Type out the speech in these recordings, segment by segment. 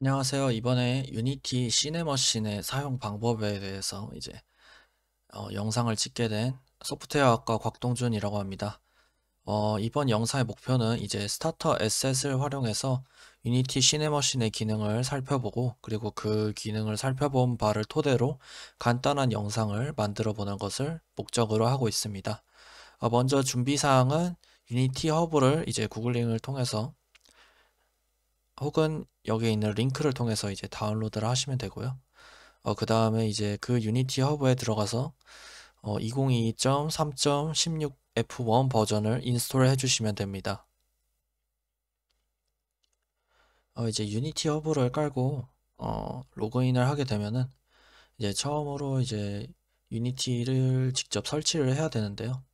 안녕하세요. 이번에 유니티 시네머신의 사용 방법에 대해서 이제 어, 영상을 찍게 된 소프트웨어학과 곽동준이라고 합니다. 어, 이번 영상의 목표는 이제 스타터 에셋을 활용해서 유니티 시네머신의 기능을 살펴보고 그리고 그 기능을 살펴본 바를 토대로 간단한 영상을 만들어 보는 것을 목적으로 하고 있습니다. 어, 먼저 준비사항은 유니티 허브를 이제 구글링을 통해서 혹은 여기에 있는 링크를 통해서 이제 다운로드를 하시면 되고요. 어, 그 다음에 이제 그 유니티 허브에 들어가서 어, 2022.3.16 F1 버전을 인스톨해 주시면 됩니다. 어, 이제 유니티 허브를 깔고 어, 로그인을 하게 되면은 이제 처음으로 이제 유니티를 직접 설치를 해야 되는데요.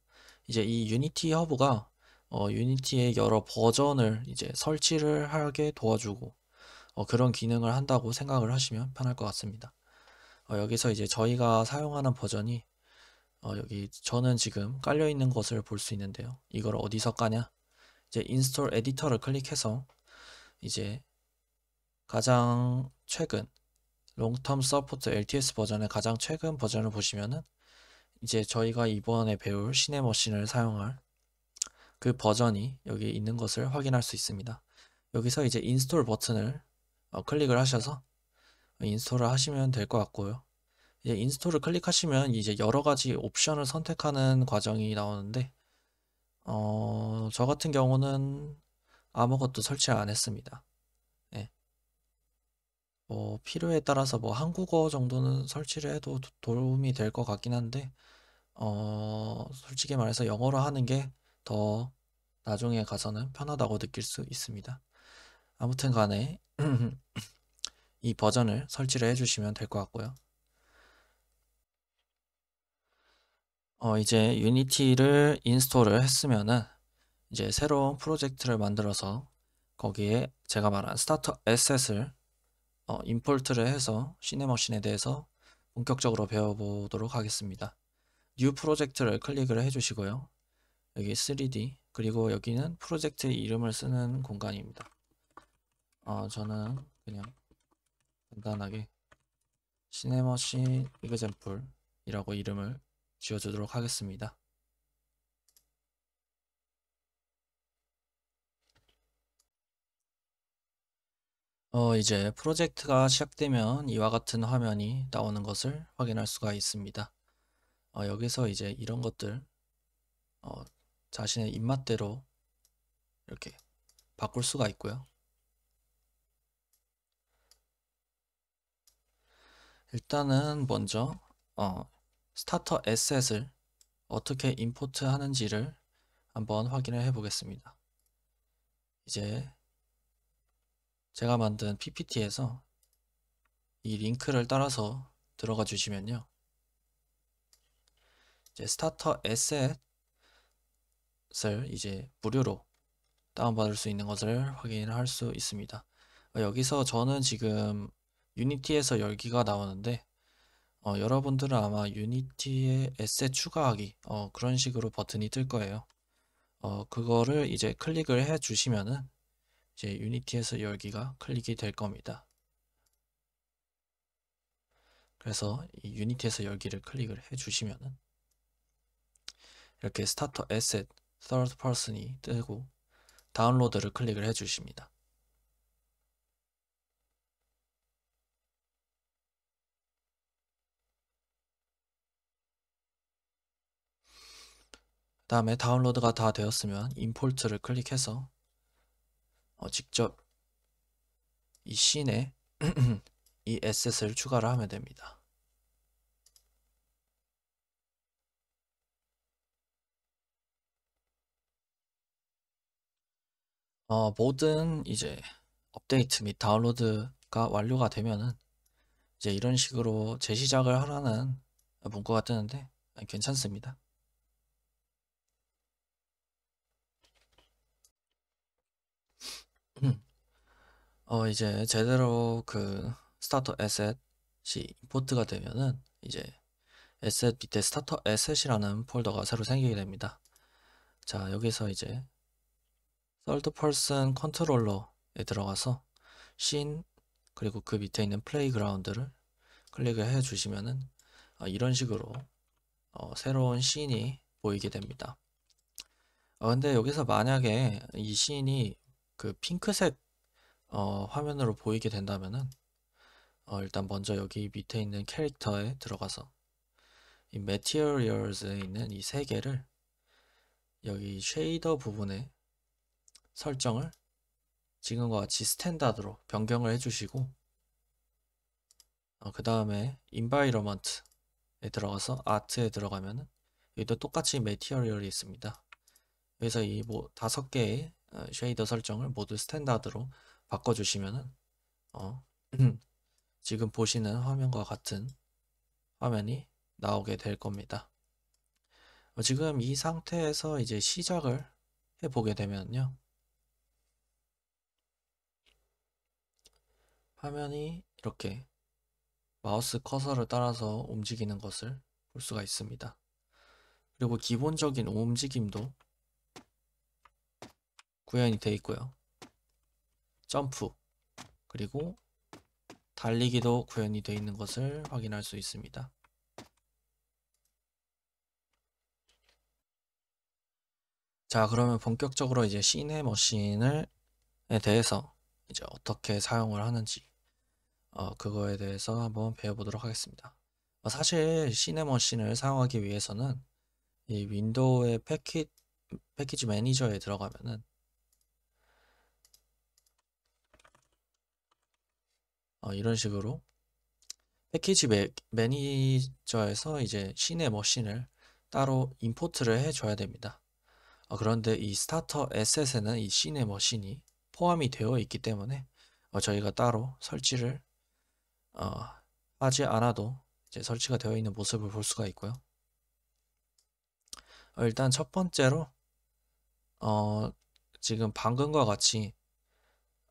이제 이 유니티 허브가 어, 유니티의 여러 버전을 이제 설치를 하게 도와주고 어, 그런 기능을 한다고 생각을 하시면 편할 것 같습니다. 어, 여기서 이제 저희가 사용하는 버전이 어, 여기 저는 지금 깔려 있는 것을 볼 수 있는데요. 이걸 어디서 까냐? 이제 인스톨 에디터를 클릭해서 이제 가장 최근 롱텀 서포트 LTS 버전의 가장 최근 버전을 보시면은 이제 저희가 이번에 배울 시네머신을 사용할 그 버전이 여기 있는 것을 확인할 수 있습니다. 여기서 이제 인스톨 버튼을 어, 클릭을 하셔서 인스톨을 하시면 될 것 같고요. 예, 인스톨을 클릭하시면 이제 여러 가지 옵션을 선택하는 과정이 나오는데 어, 저 같은 경우는 아무것도 설치 안 했습니다. 예. 뭐 필요에 따라서 뭐 한국어 정도는 설치를 해도 도움이 될 것 같긴 한데 어, 솔직히 말해서 영어로 하는 게 더 나중에 가서는 편하다고 느낄 수 있습니다. 아무튼 간에 이 버전을 설치를 해주시면 될 것 같고요. 어, 이제 유니티를 인스톨을 했으면은 이제 새로운 프로젝트를 만들어서 거기에 제가 말한 스타터 에셋을 어, 임폴트를 해서 시네머신에 대해서 본격적으로 배워보도록 하겠습니다. 뉴 프로젝트를 클릭을 해주시고요. 여기 3D 그리고 여기는 프로젝트의 이름을 쓰는 공간입니다. 어, 저는 그냥 간단하게 시네머신 이그젠플이라고 이름을 지워주도록 하겠습니다. 어, 이제 프로젝트가 시작되면 이와 같은 화면이 나오는 것을 확인할 수가 있습니다. 어, 여기서 이제 이런 것들 어, 자신의 입맛대로 이렇게 바꿀 수가 있고요. 일단은 먼저 어, 스타터 에셋을 어떻게 임포트 하는지를 한번 확인을 해 보겠습니다. 이제 제가 만든 PPT에서 이 링크를 따라서 들어가 주시면요. 이제 스타터 에셋을 이제 무료로 다운받을 수 있는 것을 확인할 수 있습니다. 여기서 저는 지금 유니티에서 열기가 나오는데 어, 여러분들은 아마 유니티에 에세 추가하기 어, 그런 식으로 버튼이 뜰 거예요. 어, 그거를 이제 클릭을 해 주시면은 이제 유니티에서 열기가 클릭이 될 겁니다. 그래서 이 유니티에서 열기를 클릭을 해 주시면은 이렇게 스타터 에셋 third person이 뜨고 다운로드를 클릭을 해 주십니다. 다음에 다운로드가 다 되었으면 임포트를 클릭해서 어, 직접 이 씬에 이 에셋을 추가를 하면 됩니다. 어, 모든 이제 업데이트 및 다운로드가 완료가 되면은 이제 이런 식으로 재시작을 하라는 문구가 뜨는데 아, 괜찮습니다. 어 이제 제대로 그 스타터 에셋이 임포트가 되면은 이제 에셋 밑에 스타터 에셋이라는 폴더가 새로 생기게 됩니다. 자 여기서 이제 t h 펄슨 컨트롤러에 들어가서 씬 그리고 그 밑에 있는 플레이그라운드를 클릭을 해 주시면은 어, 아, 이런 식으로 어, 새로운 씬이 보이게 됩니다. 어, 근데 여기서 만약에 이 씬이 그 핑크색 어, 화면으로 보이게 된다면은 어, 일단 먼저 여기 밑에 있는 캐릭터에 들어가서 이 Materials에 있는 이 세 개를 여기 쉐이더 부분에 설정을 지금과 같이 스탠다드로 변경을 해주시고 어, 그 다음에 Environment에 들어가서 Art에 들어가면은 여기도 똑같이 Material이 있습니다. 그래서 이뭐 다섯 개의 쉐이더 어, 설정을 모두 스탠다드로 바꿔주시면은 어, 음. 지금 보시는 화면과 같은 화면이 나오게 될 겁니다. 어, 지금 이 상태에서 이제 시작을 해보게 되면요. 화면이 이렇게 마우스 커서를 따라서 움직이는 것을 볼 수가 있습니다. 그리고 기본적인 움직임도 구현이 되어 있고요. 점프 그리고 달리기도 구현이 되어 있는 것을 확인할 수 있습니다. 자 그러면 본격적으로 이제 시네 머신을 에 대해서 이제 어떻게 사용을 하는지 어, 그거에 대해서 한번 배워보도록 하겠습니다. 어, 사실 시네 머신을 사용하기 위해서는 이 윈도우의 패키, 패키지 매니저에 들어가면은 어, 이런 식으로 패키지 매, 니저에서 이제 시내 머신을 따로 임포트를 해줘야 됩니다. 어, 그런데 이 스타터 에셋에는 이 시내 머신이 포함이 되어 있기 때문에 어, 저희가 따로 설치를 어, 하지 않아도 이제 설치가 되어 있는 모습을 볼 수가 있고요. 어, 일단 첫 번째로 어, 지금 방금과 같이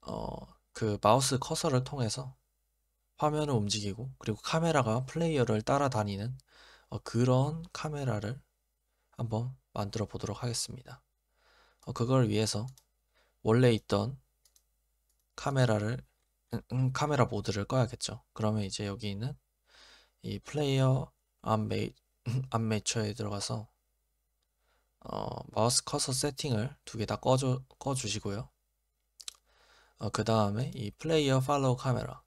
어, 그 마우스 커서를 통해서 화면을 움직이고 그리고 카메라가 플레이어를 따라다니는 어, 그런 카메라를 한번 만들어 보도록 하겠습니다. 어, 그걸 위해서 원래 있던 카메라를 음, 음, 카메라 모드를 꺼야겠죠. 그러면 이제 여기 있는 이 플레이어 암메 암매처에 들어가서 어, 마우스 커서 세팅을 두 개 다꺼 꺼주시고요. 어, 그 다음에 이 플레이어 팔로우 카메라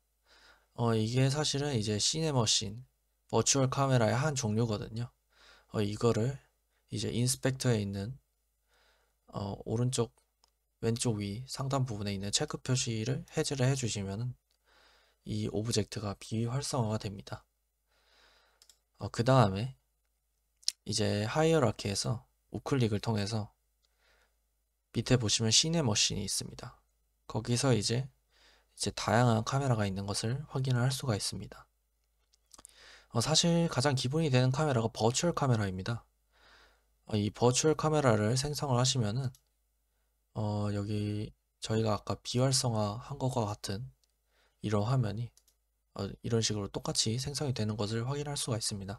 어, 이게 사실은 이제 시네머신, 버추얼 카메라의 한 종류거든요. 어, 이거를 이제 인스펙터에 있는 어, 오른쪽 왼쪽 위 상단 부분에 있는 체크 표시를 해제를 해주시면 이 오브젝트가 비활성화가 됩니다. 어, 그 다음에 이제 하이어라키에서 우클릭을 통해서 밑에 보시면 시네 머신이 있습니다. 거기서 이제 이제 다양한 카메라가 있는 것을 확인을 할 수가 있습니다. 어, 사실 가장 기본이 되는 카메라가 버추얼 카메라입니다. 어, 이 버추얼 카메라를 생성을 하시면은 어, 여기 저희가 아까 비활성화 한 것과 같은 이런 화면이 어, 이런 식으로 똑같이 생성이 되는 것을 확인할 수가 있습니다.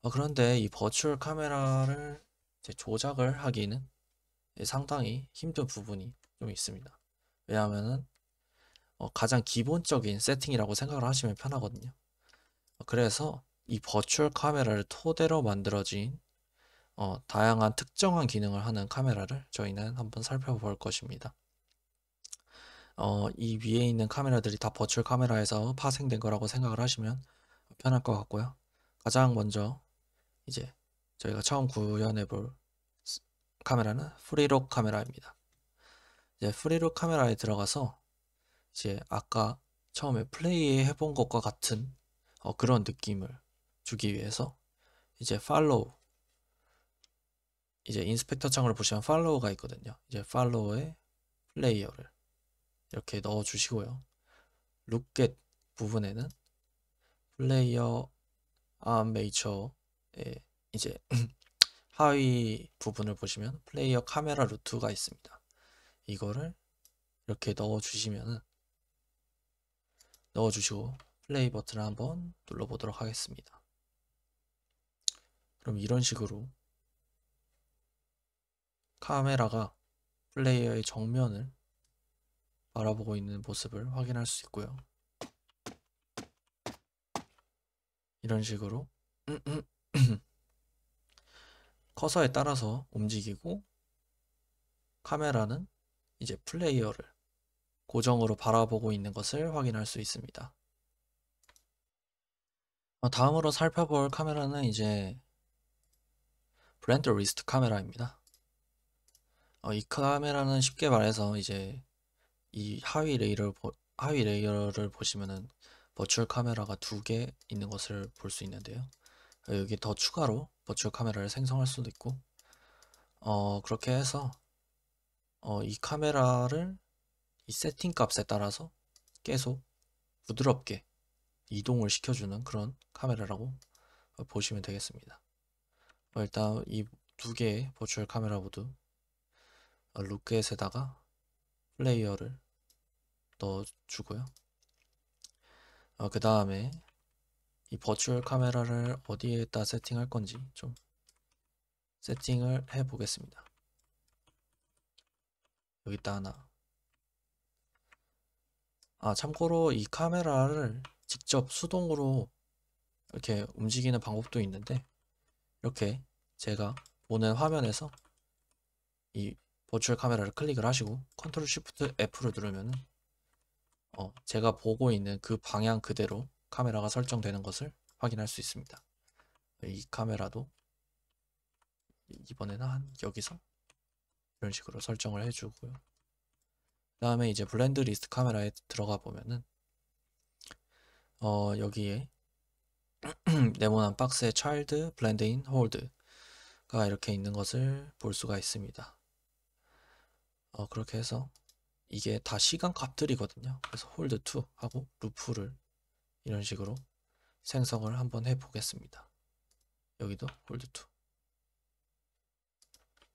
어, 그런데 이 버추얼 카메라를 조작을 하기는 상당히 힘든 부분이 좀 있습니다. 왜냐하면 어, 가장 기본적인 세팅이라고 생각을 하시면 편하거든요. 어, 그래서 이 버추얼 카메라를 토대로 만들어진 어, 다양한 특정한 기능을 하는 카메라를 저희는 한번 살펴볼 것입니다. 어, 이 위에 있는 카메라들이 다 버추얼 카메라에서 파생된 거라고 생각을 하시면 편할 것 같고요. 가장 먼저 이제 저희가 처음 구현해 볼 카메라는 프리록 카메라입니다. 이제 프리록 카메라에 들어가서 이제 아까 처음에 플레이해본 것과 같은 어, 그런 느낌을 주기 위해서 이제 follow 이제 인스펙터 창을 보시면 follow가 있거든요. 이제 follow에 플레이어를 이렇게 넣어 주시고요. l o o k e t 부분에는 플레이어 a r 메이처에 이제 하위 부분을 보시면 플레이어 카메라 루트가 있습니다. 이거를 이렇게 넣어 주시면은 넣어주시고 플레이 버튼을 한번 눌러보도록 하겠습니다. 그럼 이런 식으로 카메라가 플레이어의 정면을 바라보고 있는 모습을 확인할 수 있고요. 이런 식으로 커서에 따라서 움직이고 카메라는 이제 플레이어를 고정으로 바라보고 있는 것을 확인할 수 있습니다. 어, 다음으로 살펴볼 카메라는 이제 브랜드 리스트 카메라입니다. 어, 이 카메라는 쉽게 말해서 이제 이 하위 레이어를 보, 하위 레이어를 보시면은 버추얼 카메라가 두 개 있는 것을 볼 수 있는데요. 어, 여기 더 추가로 버추얼 카메라를 생성할 수도 있고, 어, 그렇게 해서 어, 이 카메라를 이 세팅 값에 따라서 계속 부드럽게 이동을 시켜주는 그런 카메라라고 보시면 되겠습니다. 뭐 일단 이 두 개의 버추얼 카메라 모두 루켓에다가 플레이어를 넣어주고요. 어, 그 다음에 이 버추얼 카메라를 어디에다 세팅할 건지 좀 세팅을 해 보겠습니다. 여기다 하나 아, 참고로 이 카메라를 직접 수동으로 이렇게 움직이는 방법도 있는데 이렇게 제가 보는 화면에서 이버추 카메라를 클릭을 하시고 컨트롤 쉬프트 F를 누르면 어, 제가 보고 있는 그 방향 그대로 카메라가 설정되는 것을 확인할 수 있습니다. 이 카메라도 이번에는 한 여기서 이런 식으로 설정을 해주고요. 다음에 이제 블렌드 리스트 카메라에 들어가 보면은 어 여기에 네모난 박스에 child, b l e n 가 이렇게 있는 것을 볼 수가 있습니다. 어 그렇게 해서 이게 다 시간 값들이거든요. 그래서 홀드 2 하고 루프를 이런 식으로 생성을 한번 해 보겠습니다. 여기도 홀드 2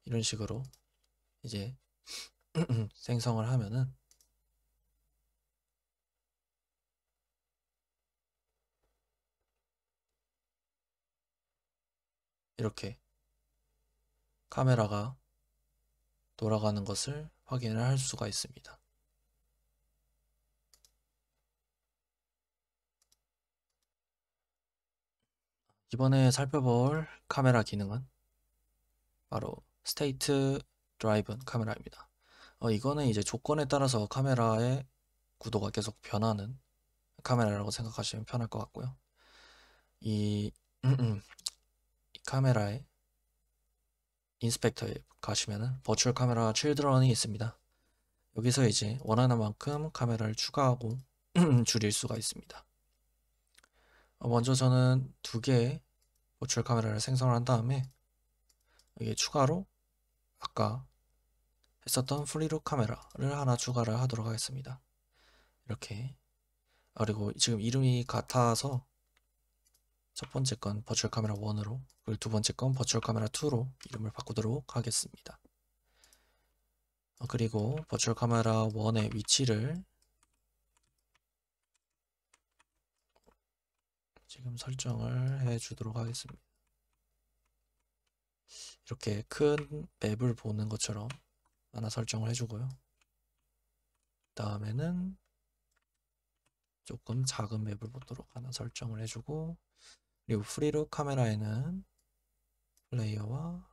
이런 식으로 이제 음, 음, 생성을 하면은 이렇게 카메라가 돌아가는 것을 확인을 할 수가 있습니다. 이번에 살펴볼 카메라 기능은 바로 스테이트 드라이브 카메라입니다. 어, 이거는 이제 조건에 따라서 카메라의 구도가 계속 변하는 카메라라고 생각하시면 편할 것 같고요. 이, 이 카메라의 인스펙터에 가시면은 버추얼 카메라 칠드런이 있습니다. 여기서 이제 원하는 만큼 카메라를 추가하고 줄일 수가 있습니다. 어, 먼저 저는 두 개의 버추얼 카메라를 생성을 한 다음에 이게 추가로 아까 했었던 프리로 카메라를 하나 추가를 하도록 하겠습니다. 이렇게 아, 그리고 지금 이름이 같아서 첫 번째 건 버추얼 카메라 1으로 그리고 두 번째 건 버추얼 카메라 2로 이름을 바꾸도록 하겠습니다. 아, 그리고 버추얼 카메라 1의 위치를 지금 설정을 해 주도록 하겠습니다. 이렇게 큰 맵을 보는 것처럼 하나 설정을 해주고요. 다음에는 조금 작은 맵을 보도록 하나 설정을 해주고 그리고 프리로 카메라에는 플레이어와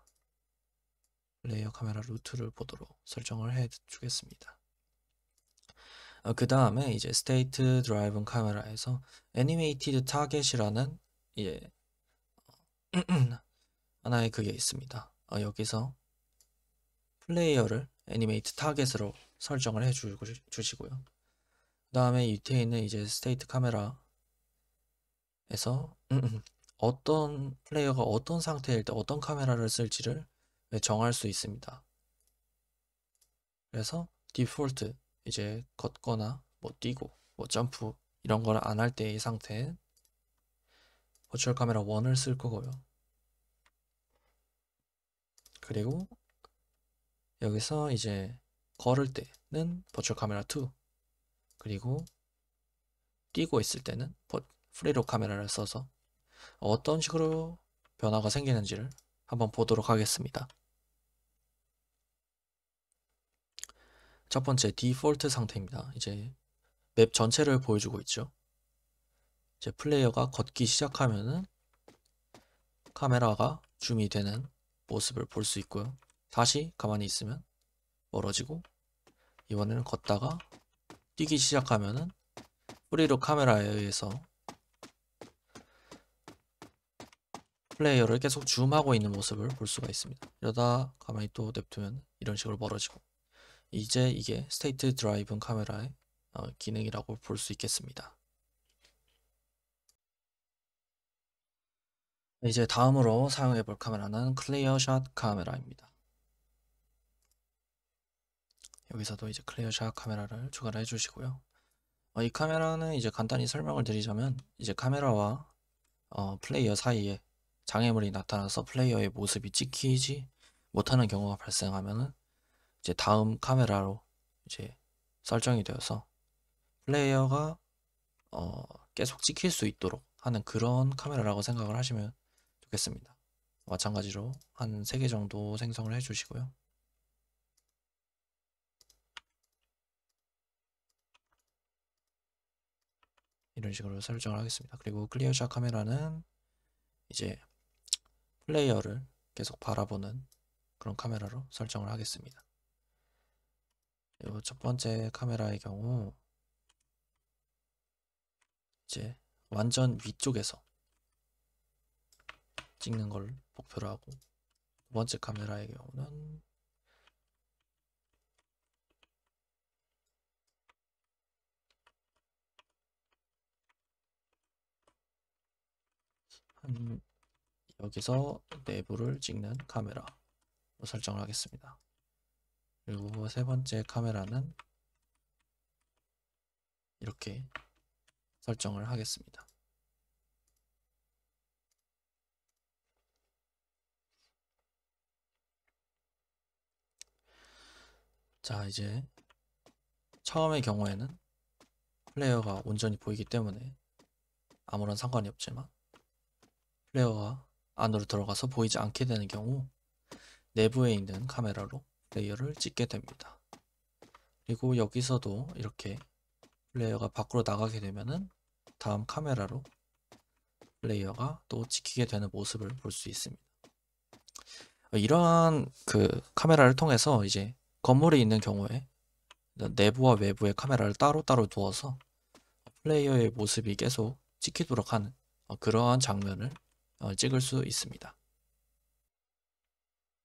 레이어 카메라 루트를 보도록 설정을 해주겠습니다. 어, 그 다음에 이제 스테이트 드라이브 카메라에서 애니메이티드 타겟이라는 예 하나의 그게 있습니다. 어, 여기서 플레이어를 애니메이트 타겟으로 설정을 해주시고요. 그 다음에 밑에 있는 이제 스테이트 카메라에서 어떤 플레이어가 어떤 상태일 때 어떤 카메라를 쓸지를 정할 수 있습니다. 그래서 디폴트 이제 걷거나 뭐 뛰고 뭐 점프 이런 걸 안 할 때의 상태에 버추얼 카메라 1을 쓸 거고요. 그리고 여기서 이제 걸을 때는 버추얼 카메라 2 그리고 뛰고 있을 때는 프리로 카메라를 써서 어떤 식으로 변화가 생기는지를 한번 보도록 하겠습니다. 첫 번째 디폴트 상태입니다. 이제 맵 전체를 보여주고 있죠. 이제 플레이어가 걷기 시작하면은 카메라가 줌이 되는 모습을 볼 수 있고요. 다시 가만히 있으면 멀어지고 이번에는 걷다가 뛰기 시작하면은 뿌리로 카메라에 의해서 플레이어를 계속 줌하고 있는 모습을 볼 수가 있습니다. 이러다 가만히 또 냅두면 이런 식으로 멀어지고 이제 이게 스테이트 드라이븐 카메라의 어, 기능이라고 볼 수 있겠습니다. 이제 다음으로 사용해 볼 카메라는 클리어샷 카메라입니다. 여기서도 이제 클리어샷 카메라를 추가를 해주시고요. 어, 이 카메라는 이제 간단히 설명을 드리자면 이제 카메라와 어, 플레이어 사이에 장애물이 나타나서 플레이어의 모습이 찍히지 못하는 경우가 발생하면 이제 다음 카메라로 이제 설정이 되어서 플레이어가 어, 계속 찍힐 수 있도록 하는 그런 카메라라고 생각을 하시면 좋겠습니다. 마찬가지로 한 3개 정도 생성을 해주시고요. 이런 식으로 설정을 하겠습니다. 그리고 클리어샷 카메라는 이제 플레이어를 계속 바라보는 그런 카메라로 설정을 하겠습니다. 그리고 첫 번째 카메라의 경우 이제 완전 위쪽에서 찍는 걸 목표로 하고 두 번째 카메라의 경우는 한 음, 여기서 내부를 찍는 카메라로 설정을 하겠습니다. 그리고 세 번째 카메라는 이렇게 설정을 하겠습니다. 자 이제 처음의 경우에는 플레이어가 온전히 보이기 때문에 아무런 상관이 없지만 플레어가 안으로 들어가서 보이지 않게 되는 경우 내부에 있는 카메라로 플레이어를 찍게 됩니다. 그리고 여기서도 이렇게 플레이어가 밖으로 나가게 되면은 다음 카메라로 플레이어가 또찍히게 되는 모습을 볼 수 있습니다. 어, 이러한 그 카메라를 통해서 이제 건물이 있는 경우에 내부와 외부의 카메라를 따로따로 두어서 플레이어의 모습이 계속 찍히도록 하는 어, 그러한 장면을 어, 찍을 수 있습니다.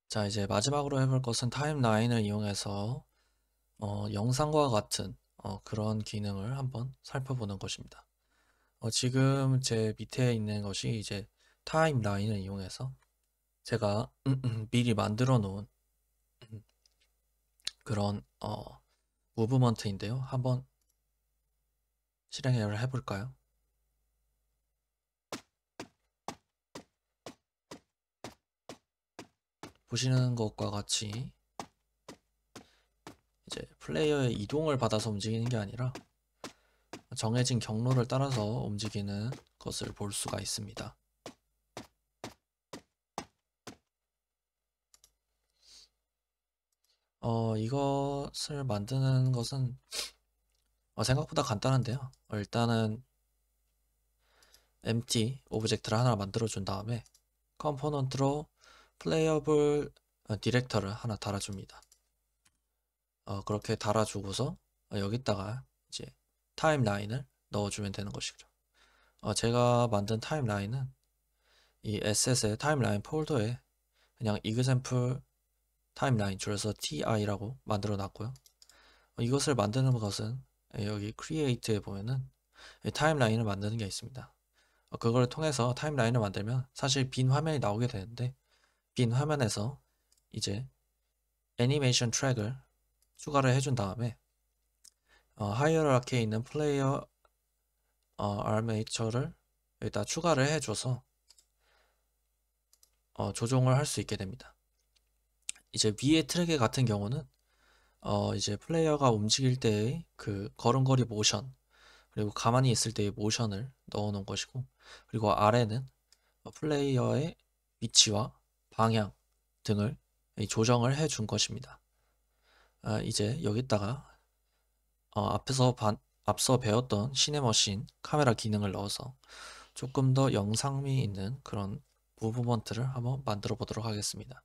자 이제 마지막으로 해볼 것은 타임라인을 이용해서 어, 영상과 같은 어, 그런 기능을 한번 살펴보는 것입니다. 어, 지금 제 밑에 있는 것이 이제 타임라인을 이용해서 제가 미리 만들어 놓은 그런 어, 무브먼트인데요. 한번 실행을 해볼까요? 보시는 것과 같이 이제 플레이어의 이동을 받아서 움직이는 게 아니라 정해진 경로를 따라서 움직이는 것을 볼 수가 있습니다. 어, 이것을 만드는 것은 어, 생각보다 간단한데요. 어, 일단은 empty 오브젝트를 하나 만들어 준 다음에 컴포넌트로 플레이어블 어, 디렉터를 하나 달아줍니다. 어, 그렇게 달아주고서 어, 여기다가 이제 타임라인을 넣어주면 되는 것이죠. 어, 제가 만든 타임라인은 이 에셋의 타임라인 폴더에 그냥 이그샘플 타임라인 줄여서 ti라고 만들어 놨고요. 어, 이것을 만드는 것은 예, 여기 create에 보면은 예, 타임라인을 만드는 게 있습니다. 어, 그걸 통해서 타임라인을 만들면 사실 빈 화면이 나오게 되는데 빈 화면에서 이제 애니메이션 트랙을 추가를 해준 다음에 어, 하이어라키에 있는 플레이어 어, 아메이처를 여기다 추가를 해줘서 어, 조정을 할 수 있게 됩니다. 이제 위에 트랙의 같은 경우는 어, 이제 플레이어가 움직일 때의 그 걸음걸이 모션 그리고 가만히 있을 때의 모션을 넣어 놓은 것이고 그리고 아래는 플레이어의 위치와 방향 등을 조정을 해 준 것입니다. 아, 이제 여기다가 어, 앞에서 바, 앞서 배웠던 시네머신 카메라 기능을 넣어서 조금 더 영상미 있는 그런 무브먼트를 한번 만들어 보도록 하겠습니다.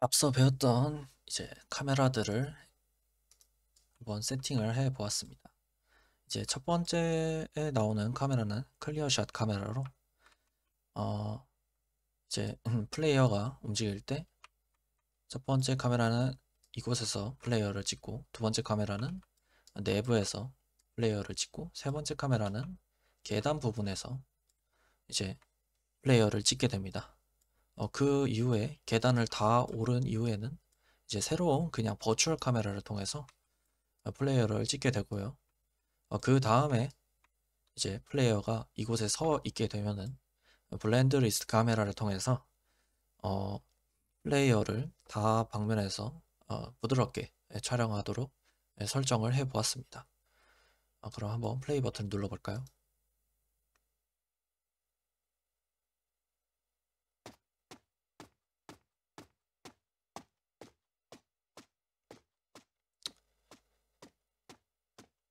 앞서 배웠던 이제 카메라들을 한번 세팅을 해 보았습니다. 이제 첫 번째에 나오는 카메라는 클리어샷 카메라로 어, 이제 음, 플레이어가 움직일 때 첫 번째 카메라는 이곳에서 플레이어를 찍고 두 번째 카메라는 내부에서 플레이어를 찍고 세 번째 카메라는 계단 부분에서 이제 플레이어를 찍게 됩니다. 어, 그 이후에 계단을 다 오른 이후에는 이제 새로운 그냥 버추얼 카메라를 통해서 플레이어를 찍게 되고요. 어, 그 다음에 이제 플레이어가 이곳에 서 있게 되면은 블렌드 리스트 카메라를 통해서 어, 플레이어를 다 방면에서 어, 부드럽게 촬영하도록 예, 설정을 해 보았습니다. 어, 그럼 한번 플레이 버튼을 눌러볼까요?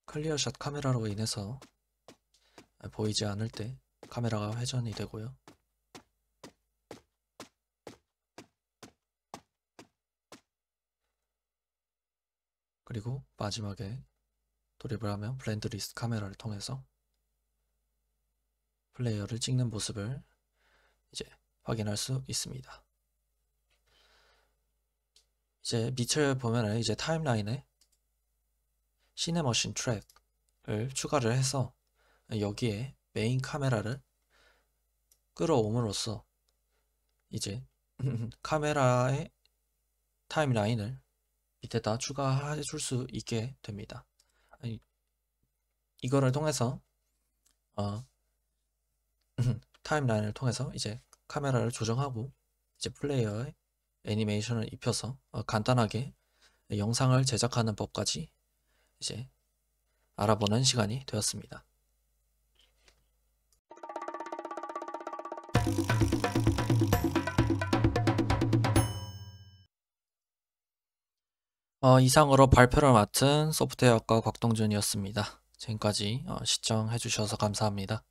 클리어샷 카메라로 인해서 예, 보이지 않을 때 카메라가 회전이 되고요 그리고 마지막에 돌입을 하면 블렌드 리스트 카메라를 통해서 플레이어를 찍는 모습을 이제 확인할 수 있습니다. 이제 밑을 보면은 이제 타임라인에 시네머신 트랙을 추가를 해서 여기에 메인 카메라를 끌어옴으로써 이제 카메라의 타임라인을 밑에다 추가해 줄 수 있게 됩니다. 이거를 통해서 어, 타임라인을 통해서 이제 카메라를 조정하고 이제 플레이어의 애니메이션을 입혀서 어, 간단하게 영상을 제작하는 법까지 이제 알아보는 시간이 되었습니다. 어, 이상으로 발표를 맡은 소프트웨어학과 곽동준이었습니다. 지금까지 어, 시청해주셔서 감사합니다.